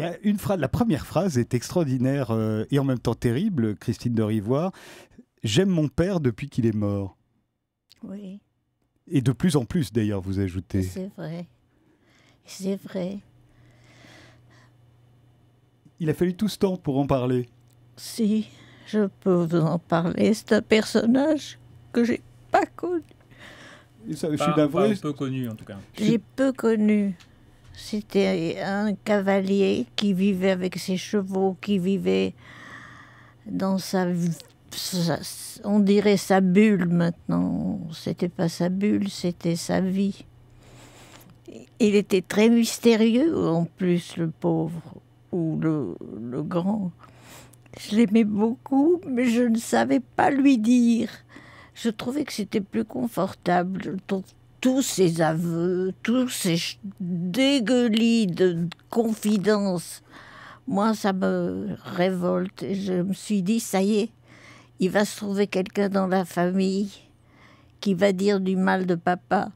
a une phrase, la première phrase est extraordinaire euh, et en même temps terrible, Christine de Rivoire. J'aime mon père depuis qu'il est mort. Oui. Et de plus en plus d'ailleurs, vous ajoutez. C'est vrai. C'est vrai. Il a fallu tout ce temps pour en parler. Si, je peux vous en parler. C'est un personnage que j'ai pas connu. suis peu connu en tout cas. J'ai peu connu. C'était un cavalier qui vivait avec ses chevaux, qui vivait dans sa, on dirait sa bulle maintenant. C'était pas sa bulle, c'était sa vie. Il était très mystérieux en plus, le pauvre ou le, grand. Je l'aimais beaucoup, mais je ne savais pas lui dire. Je trouvais que c'était plus confortable tous ces aveux, tous ces dégueulis de confidences, moi, ça me révolte. Et je me suis dit, ça y est, il va se trouver quelqu'un dans la famille qui va dire du mal de papa.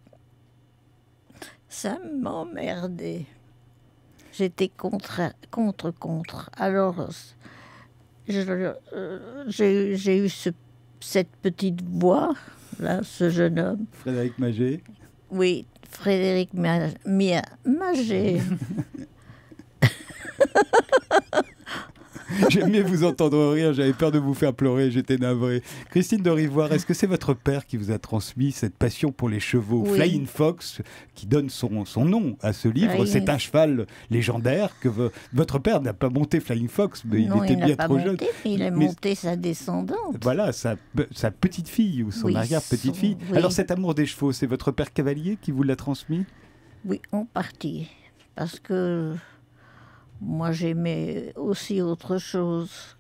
Ça m'emmerdait. J'étais contre, contre, contre. Alors, euh, j'ai eu ce cette petite voix, là, ce jeune homme. Frédéric Magé Oui, Frédéric Mia Magé. J'aimais vous entendre rire, j'avais peur de vous faire pleurer, j'étais navré. Christine de Rivoire, est-ce que c'est votre père qui vous a transmis cette passion pour les chevaux Flying Fox, qui donne son, son nom à ce livre, c'est un cheval légendaire que votre père n'a pas monté Flying Fox, mais il était il bien trop monté, jeune. Mais il a monté sa descendante. Voilà, sa, sa petite fille ou son arrière-petite fille. Alors cet amour des chevaux, c'est votre père cavalier qui vous l'a transmis Oui, en partie. Parce que moi, j'aimais aussi autre chose.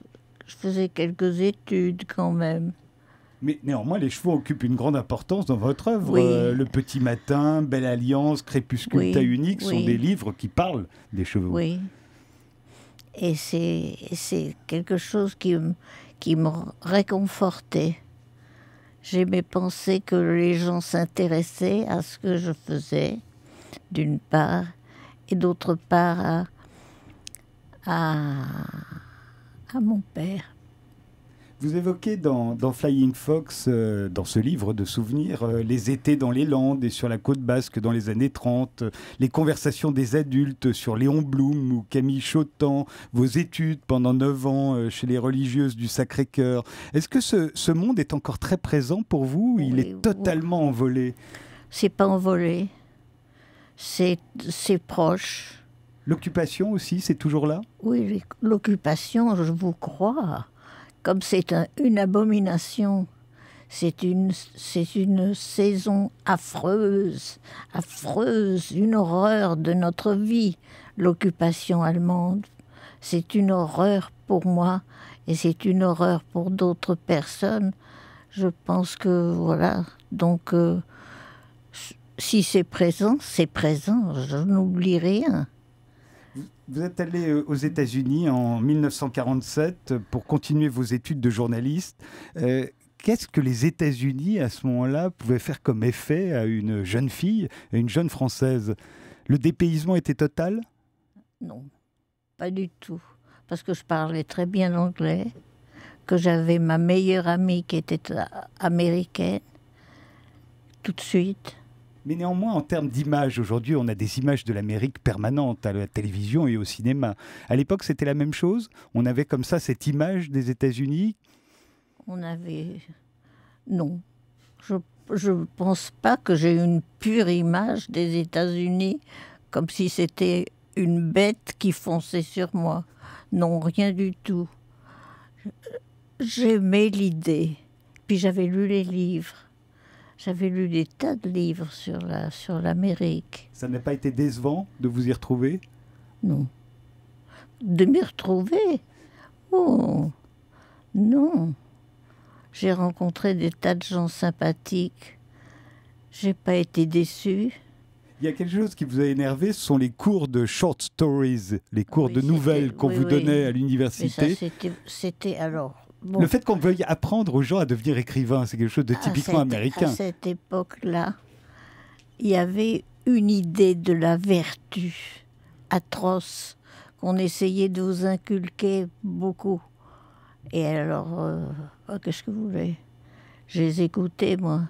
Je faisais quelques études quand même. Mais néanmoins, les chevaux occupent une grande importance dans votre œuvre. Euh, le Petit Matin, Belle Alliance, Crépuscule oui. Unique sont des livres qui parlent des chevaux. Oui. Et c'est quelque chose qui, qui me réconfortait. J'aimais penser que les gens s'intéressaient à ce que je faisais, d'une part, et d'autre part à à, ah. à ah, mon père. Vous évoquez dans, Flying Fox, euh, dans ce livre de souvenirs, euh, les étés dans les Landes et sur la côte basque dans les années 30, euh, les conversations des adultes sur Léon Blum ou Camille Chautan, vos études pendant 9 ans chez les religieuses du Sacré-Cœur. Est-ce que ce, monde est encore très présent pour vous ou Il est totalement envolé C'est pas envolé, c'est proche. L'occupation aussi, c'est toujours là Oui, l'occupation, je vous crois. Comme c'est une abomination, c'est une, c'est une saison affreuse, affreuse, une horreur de notre vie, l'occupation allemande. C'est une horreur pour moi et c'est une horreur pour d'autres personnes. Je pense que voilà, donc euh, si c'est présent, c'est présent, je n'oublie rien. Vous êtes allé euh, aux États-Unis en 1947 pour continuer vos études de journaliste. Euh, qu'est-ce que les États-Unis, à ce moment-là, pouvaient faire comme effet à une jeune fille, à une jeune Française Le dépaysement était total Non, pas du tout. Parce que je parlais très bien anglais, que j'avais ma meilleure amie qui était euh, américaine, tout de suite mais néanmoins, en termes d'image, aujourd'hui, on a des images de l'Amérique permanente à la télévision et au cinéma. À l'époque, c'était la même chose. On avait comme ça cette image des États-Unis. On avait. Non. Je ne pense pas que j'ai une pure image des États-Unis, comme si c'était une bête qui fonçait sur moi. Non, rien du tout. J'aimais l'idée. Puis j'avais lu les livres j'avais lu des tas de livres sur la sur l'Amérique. Ça n'a pas été décevant de vous y retrouver Non. De m'y retrouver Oh non. J'ai rencontré des tas de gens sympathiques. J'ai pas été déçue. Il y a quelque chose qui vous a énervé, ce sont les cours de short stories, les cours de nouvelles qu'on vous donnait à l'université. C'était alors le fait qu'on veuille apprendre aux gens à devenir écrivain, c'est quelque chose de typiquement américain. À cette époque-là, il y avait une idée de la vertu atroce qu'on essayait de vous inculquer beaucoup. Et alors, euh, oh, qu'est-ce que vous voulez Je les écoutais, moi.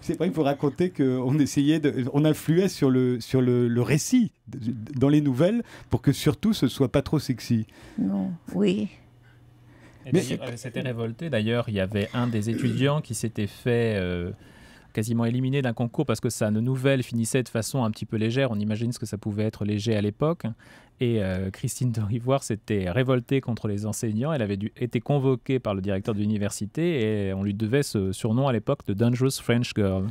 C'est vrai, il faut raconter qu'on essayait, de, on influait sur le, sur le, le, récit dans les nouvelles pour que surtout ce soit pas trop sexy. Non, oui. C'était révoltée. D'ailleurs, il y avait un des étudiants qui s'était fait euh, quasiment éliminer d'un concours parce que sa nouvelle finissait de façon un petit peu légère. On imagine ce que ça pouvait être léger à l'époque. Et euh, Christine de Rivoire s'était révoltée contre les enseignants. Elle avait dû, été convoquée par le directeur de l'université et on lui devait ce surnom à l'époque de Dangerous French Girl.